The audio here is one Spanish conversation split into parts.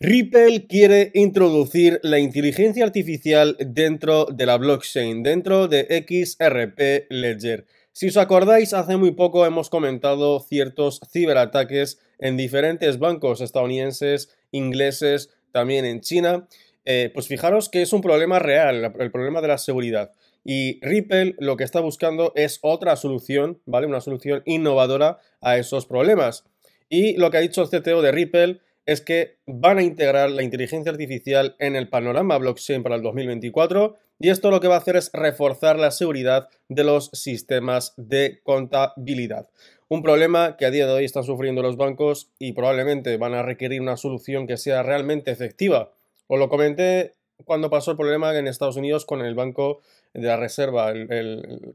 Ripple quiere introducir la inteligencia artificial dentro de la blockchain, dentro de XRP Ledger. Si os acordáis, hace muy poco hemos comentado ciertos ciberataques en diferentes bancos estadounidenses, ingleses, también en China. Eh, pues fijaros que es un problema real, el problema de la seguridad. Y Ripple lo que está buscando es otra solución, ¿vale? Una solución innovadora a esos problemas. Y lo que ha dicho el CTO de Ripple es que van a integrar la inteligencia artificial en el panorama blockchain para el 2024 y esto lo que va a hacer es reforzar la seguridad de los sistemas de contabilidad. Un problema que a día de hoy están sufriendo los bancos y probablemente van a requerir una solución que sea realmente efectiva. Os lo comenté cuando pasó el problema en Estados Unidos con el Banco de la Reserva,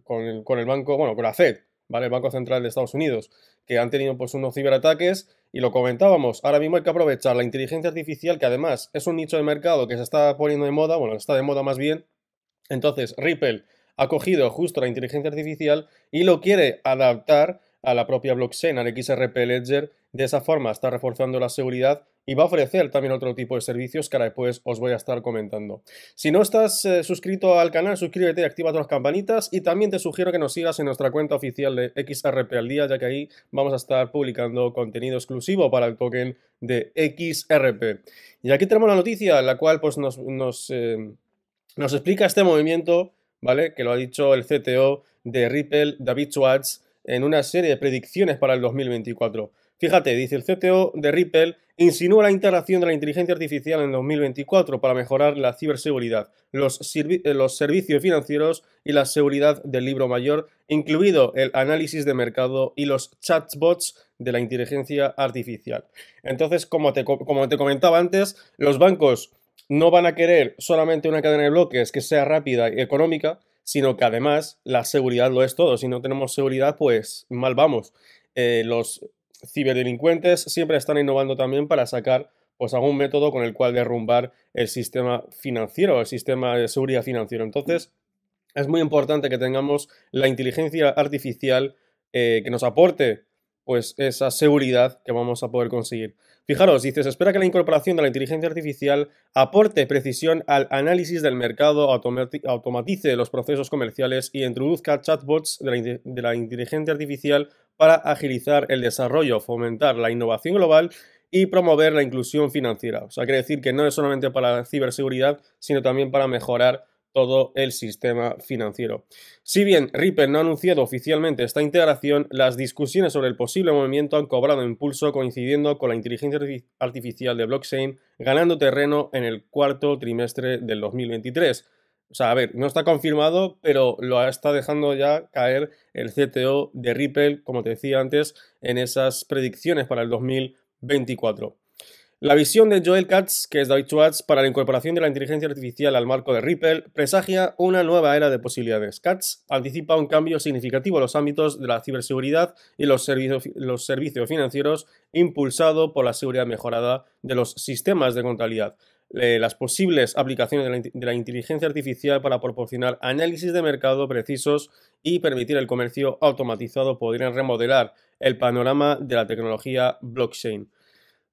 con, el, con el banco, bueno, con la Fed ¿vale? El Banco Central de Estados Unidos, que han tenido pues unos ciberataques y lo comentábamos, ahora mismo hay que aprovechar la inteligencia artificial, que además es un nicho de mercado que se está poniendo de moda, bueno, está de moda más bien. Entonces, Ripple ha cogido justo la inteligencia artificial y lo quiere adaptar a la propia blockchain, al XRP Ledger. De esa forma está reforzando la seguridad y va a ofrecer también otro tipo de servicios que ahora después os voy a estar comentando. Si no estás eh, suscrito al canal, suscríbete y activa todas las campanitas y también te sugiero que nos sigas en nuestra cuenta oficial de XRP al día, ya que ahí vamos a estar publicando contenido exclusivo para el token de XRP. Y aquí tenemos la noticia, en la cual pues, nos, eh, nos, explica este movimiento, ¿vale? Que lo ha dicho el CTO de Ripple, David Schwartz, en una serie de predicciones para el 2024. Fíjate, dice el CTO de Ripple, insinúa la integración de la inteligencia artificial en 2024 para mejorar la ciberseguridad, eh, los, servicios financieros y la seguridad del libro mayor, incluido el análisis de mercado y los chatbots de la inteligencia artificial. Entonces, como te comentaba antes, los bancos no van a querer solamente una cadena de bloques que sea rápida y económica, sino que además la seguridad lo es todo. Si no tenemos seguridad, pues mal vamos. Eh, los ciberdelincuentes siempre están innovando también para sacar pues algún método con el cual derrumbar el sistema financiero, el sistema de seguridad financiero. Entonces, es muy importante que tengamos la inteligencia artificial eh, que nos aporte pues esa seguridad que vamos a poder conseguir. Fijaros, dice, se espera que la incorporación de la inteligencia artificial aporte precisión al análisis del mercado, automatice los procesos comerciales y introduzca chatbots de la, inteligencia artificial para agilizar el desarrollo, fomentar la innovación global y promover la inclusión financiera. O sea, quiere decir que no es solamente para ciberseguridad, sino también para mejorar todo el sistema financiero. Si bien Ripple no ha anunciado oficialmente esta integración, las discusiones sobre el posible movimiento han cobrado impulso coincidiendo con la inteligencia artificial de blockchain ganando terreno en el cuarto trimestre del 2023. O sea, a ver, no está confirmado, pero lo está dejando ya caer el CTO de Ripple, como te decía antes, en esas predicciones para el 2024. La visión de Joel Katz, que es David Schwartz, para la incorporación de la inteligencia artificial al marco de Ripple presagia una nueva era de posibilidades. Katz anticipa un cambio significativo en los ámbitos de la ciberseguridad y los, servicios, los servicios financieros impulsado por la seguridad mejorada de los sistemas de contabilidad eh, las posibles aplicaciones de la, inteligencia artificial para proporcionar análisis de mercado precisos y permitir el comercio automatizado podrían remodelar el panorama de la tecnología blockchain.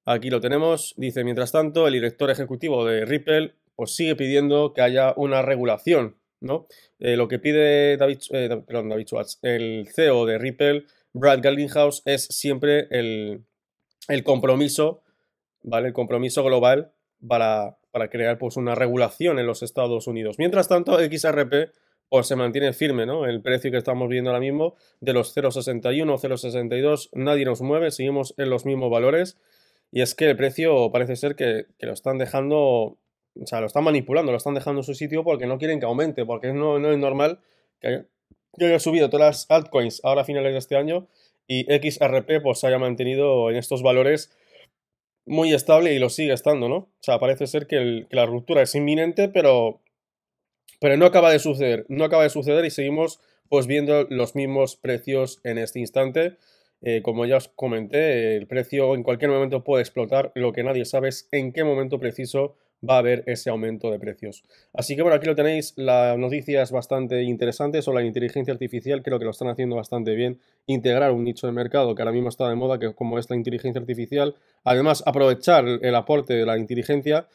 Aquí lo tenemos. Dice, mientras tanto, el director ejecutivo de Ripple pues, sigue pidiendo que haya una regulación, ¿no? Eh, lo que pide David, eh, David Schwartz, el CEO de Ripple, Brad Gallinghouse, es siempre el, compromiso, ¿vale? El compromiso global para, para, crear pues, una regulación en los Estados Unidos. Mientras tanto, XRP pues, se mantiene firme, ¿no? El precio que estamos viendo ahora mismo de los 0.61, 0.62, nadie nos mueve, seguimos en los mismos valores. Y es que el precio parece ser que, lo están dejando, o sea, lo están manipulando, lo están dejando en su sitio porque no quieren que aumente, porque no, no es normal que haya, subido todas las altcoins ahora a finales de este año y XRP pues haya mantenido en estos valores muy estable y lo sigue estando, ¿no? O sea, parece ser que, que la ruptura es inminente, pero, pero no acaba de suceder, no acaba de suceder y seguimos pues viendo los mismos precios en este instante. Eh, como ya os comenté, el precio en cualquier momento puede explotar. Lo que nadie sabe es en qué momento preciso va a haber ese aumento de precios. Así que bueno, aquí lo tenéis, la noticia es bastante interesante sobre la inteligencia artificial, creo que lo están haciendo bastante bien, integrar un nicho de mercado que ahora mismo está de moda, que como es la inteligencia artificial, además aprovechar el aporte de la inteligencia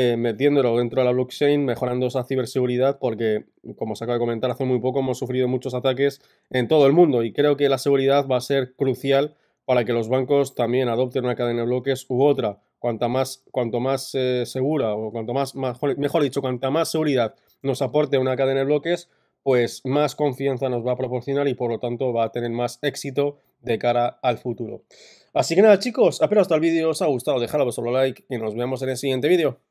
eh, metiéndolo dentro de la blockchain, mejorando esa ciberseguridad, porque, como se acaba de comentar hace muy poco, hemos sufrido muchos ataques en todo el mundo y creo que la seguridad va a ser crucial para que los bancos también adopten una cadena de bloques u otra. Cuanta más, cuanto más eh, segura, o cuanto más, mejor dicho, cuanta más seguridad nos aporte una cadena de bloques, pues más confianza nos va a proporcionar y por lo tanto va a tener más éxito de cara al futuro. Así que nada chicos, espero hasta el vídeo os ha gustado, dejadlo vuestro like y nos vemos en el siguiente vídeo.